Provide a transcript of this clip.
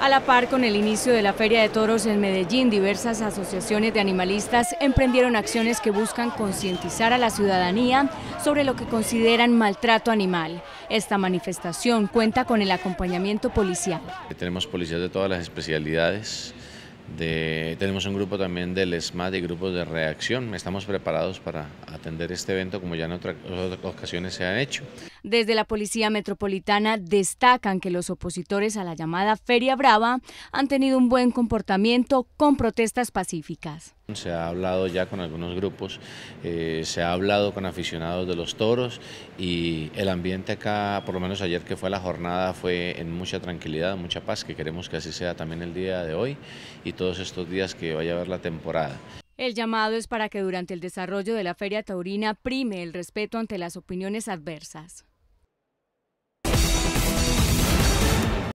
A la par con el inicio de la Feria de Toros en Medellín, diversas asociaciones de animalistas emprendieron acciones que buscan concientizar a la ciudadanía sobre lo que consideran maltrato animal. Esta manifestación cuenta con el acompañamiento policial. Tenemos policías de todas las especialidades, tenemos un grupo también del SMAT y grupos de reacción. Estamos preparados para atender este evento como ya en otras ocasiones se han hecho. Desde la Policía Metropolitana destacan que los opositores a la llamada Feria Brava han tenido un buen comportamiento con protestas pacíficas. Se ha hablado ya con algunos grupos, eh, se ha hablado con aficionados de los toros y el ambiente acá, por lo menos ayer que fue la jornada, fue en mucha tranquilidad, mucha paz, que queremos que así sea también el día de hoy y todos estos días que vaya a haber la temporada. El llamado es para que durante el desarrollo de la Feria Taurina prime el respeto ante las opiniones adversas.